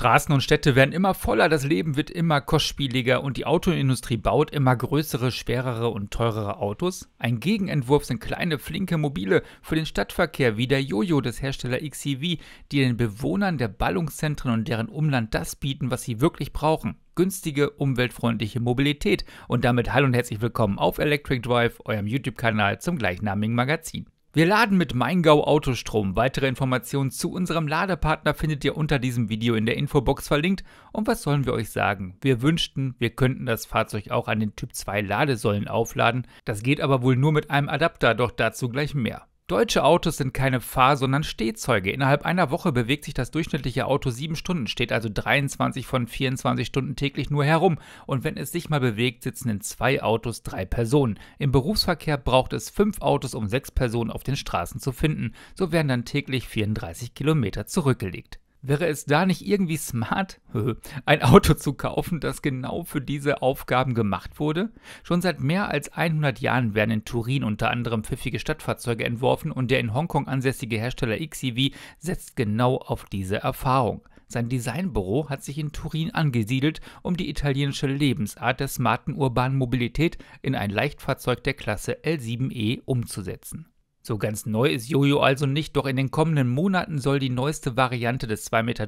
Straßen und Städte werden immer voller, das Leben wird immer kostspieliger und die Autoindustrie baut immer größere, schwerere und teurere Autos. Ein Gegenentwurf sind kleine, flinke Mobile für den Stadtverkehr wie der Jojo des Hersteller XCV, die den Bewohnern der Ballungszentren und deren Umland das bieten, was sie wirklich brauchen. Günstige, umweltfreundliche Mobilität. Und damit hallo und herzlich willkommen auf Electric Drive, eurem YouTube-Kanal zum gleichnamigen Magazin. Wir laden mit Maingau Autostrom. Weitere Informationen zu unserem Ladepartner findet ihr unter diesem Video in der Infobox verlinkt. Und was sollen wir euch sagen? Wir wünschten, wir könnten das Fahrzeug auch an den Typ 2 Ladesäulen aufladen. Das geht aber wohl nur mit einem Adapter, doch dazu gleich mehr. Deutsche Autos sind keine Fahr-, sondern Stehzeuge. Innerhalb einer Woche bewegt sich das durchschnittliche Auto sieben Stunden, steht also 23 von 24 Stunden täglich nur herum. Und wenn es sich mal bewegt, sitzen in zwei Autos drei Personen. Im Berufsverkehr braucht es fünf Autos, um sechs Personen auf den Straßen zu finden. So werden dann täglich 34 Kilometer zurückgelegt. Wäre es da nicht irgendwie smart, ein Auto zu kaufen, das genau für diese Aufgaben gemacht wurde? Schon seit mehr als 100 Jahren werden in Turin unter anderem pfiffige Stadtfahrzeuge entworfen und der in Hongkong ansässige Hersteller XEV setzt genau auf diese Erfahrung. Sein Designbüro hat sich in Turin angesiedelt, um die italienische Lebensart der smarten urbanen Mobilität in ein Leichtfahrzeug der Klasse L7E umzusetzen. So ganz neu ist Jojo also nicht, doch in den kommenden Monaten soll die neueste Variante des 2,53 Meter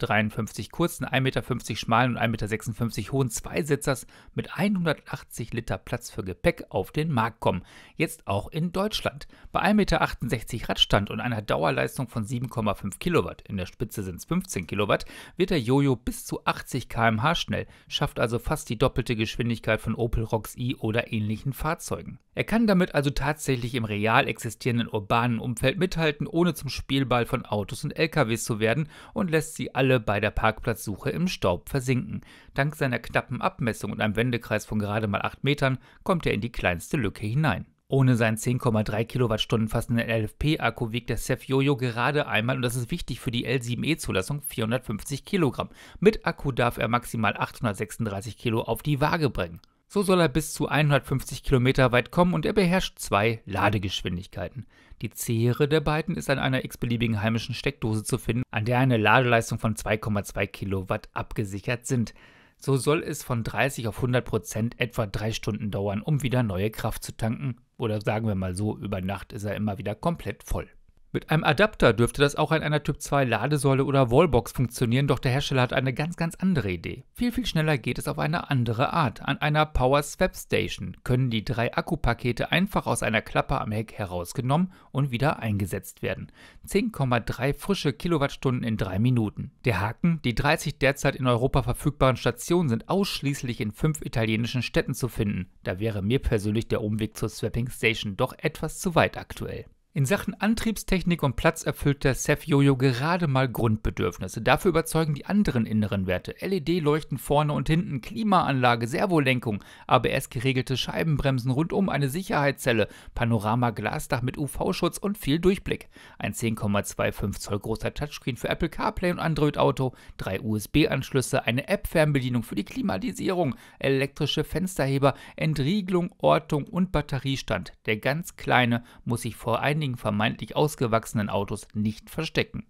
kurzen, 1,50 Meter schmalen und 1,56 Meter hohen Zweisitzers mit 180 Liter Platz für Gepäck auf den Markt kommen. Jetzt auch in Deutschland. Bei 1,68 Meter Radstand und einer Dauerleistung von 7,5 Kilowatt, in der Spitze sind es 15 Kilowatt, wird der Jojo bis zu 80 km/h schnell, schafft also fast die doppelte Geschwindigkeit von Opel Rocks i oder ähnlichen Fahrzeugen. Er kann damit also tatsächlich im real existierenden urbanen urbanen Umfeld mithalten, ohne zum Spielball von Autos und LKWs zu werden und lässt sie alle bei der Parkplatzsuche im Staub versinken. Dank seiner knappen Abmessung und einem Wendekreis von gerade mal 8 Metern kommt er in die kleinste Lücke hinein. Ohne seinen 10,3 Kilowattstunden fassenden LFP-Akku wiegt der Sef Jojo gerade einmal, und das ist wichtig für die L7E-Zulassung, 450 Kilogramm. Mit Akku darf er maximal 836 Kilo auf die Waage bringen. So soll er bis zu 150 Kilometer weit kommen und er beherrscht zwei Ladegeschwindigkeiten. Die Zehre der beiden ist an einer x-beliebigen heimischen Steckdose zu finden, an der eine Ladeleistung von 2,2 Kilowatt abgesichert sind. So soll es von 30 auf 100 Prozent etwa drei Stunden dauern, um wieder neue Kraft zu tanken. Oder sagen wir mal so, über Nacht ist er immer wieder komplett voll. Mit einem Adapter dürfte das auch an einer Typ 2 Ladesäule oder Wallbox funktionieren, doch der Hersteller hat eine ganz, ganz andere Idee. Viel, viel schneller geht es auf eine andere Art. An einer Power Swap Station können die drei Akkupakete einfach aus einer Klappe am Heck herausgenommen und wieder eingesetzt werden. 10,3 frische Kilowattstunden in drei Minuten. Der Haken, die 30 derzeit in Europa verfügbaren Stationen sind ausschließlich in fünf italienischen Städten zu finden. Da wäre mir persönlich der Umweg zur Swapping Station doch etwas zu weit aktuell. In Sachen Antriebstechnik und Platz erfüllt der Seth Jojo gerade mal Grundbedürfnisse. Dafür überzeugen die anderen inneren Werte. LED-Leuchten vorne und hinten, Klimaanlage, Servolenkung, ABS-geregelte Scheibenbremsen rundum, eine Sicherheitszelle, Panorama-Glasdach mit UV-Schutz und viel Durchblick. Ein 10,25 Zoll großer Touchscreen für Apple CarPlay und Android Auto, drei USB-Anschlüsse, eine App-Fernbedienung für die Klimatisierung, elektrische Fensterheber, Entriegelung, Ortung und Batteriestand. Der ganz kleine muss sich vor einem einigen vermeintlich ausgewachsenen Autos nicht verstecken.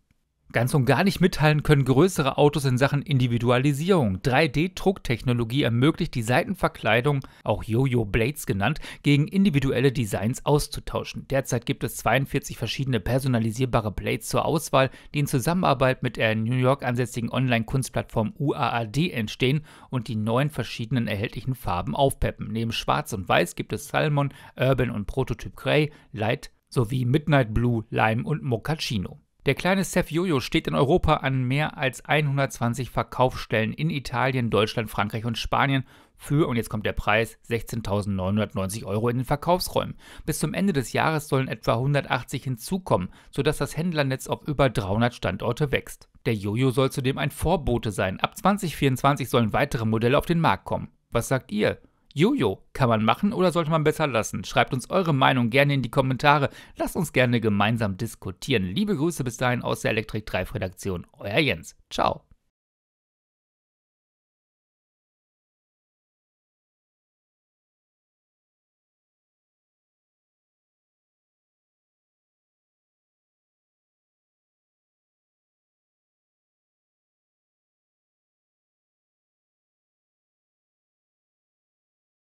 Ganz und gar nicht mitteilen können größere Autos in Sachen Individualisierung. 3D-Drucktechnologie ermöglicht die Seitenverkleidung, auch Jojo Blades genannt, gegen individuelle Designs auszutauschen. Derzeit gibt es 42 verschiedene personalisierbare Blades zur Auswahl, die in Zusammenarbeit mit der in New York ansässigen Online-Kunstplattform UAAD entstehen und die neun verschiedenen erhältlichen Farben aufpeppen. Neben Schwarz und Weiß gibt es Salmon, Urban und Prototyp Grey, Light, sowie Midnight Blue, Lime und Moccacino. Der kleine Seth Jojo steht in Europa an mehr als 120 Verkaufsstellen in Italien, Deutschland, Frankreich und Spanien für, und jetzt kommt der Preis, 16.990 Euro in den Verkaufsräumen. Bis zum Ende des Jahres sollen etwa 180 hinzukommen, sodass das Händlernetz auf über 300 Standorte wächst. Der Jojo soll zudem ein Vorbote sein. Ab 2024 sollen weitere Modelle auf den Markt kommen. Was sagt ihr? Jojo, kann man machen oder sollte man besser lassen? Schreibt uns eure Meinung gerne in die Kommentare. Lasst uns gerne gemeinsam diskutieren. Liebe Grüße bis dahin aus der Elektrik 3 Redaktion. Euer Jens. Ciao.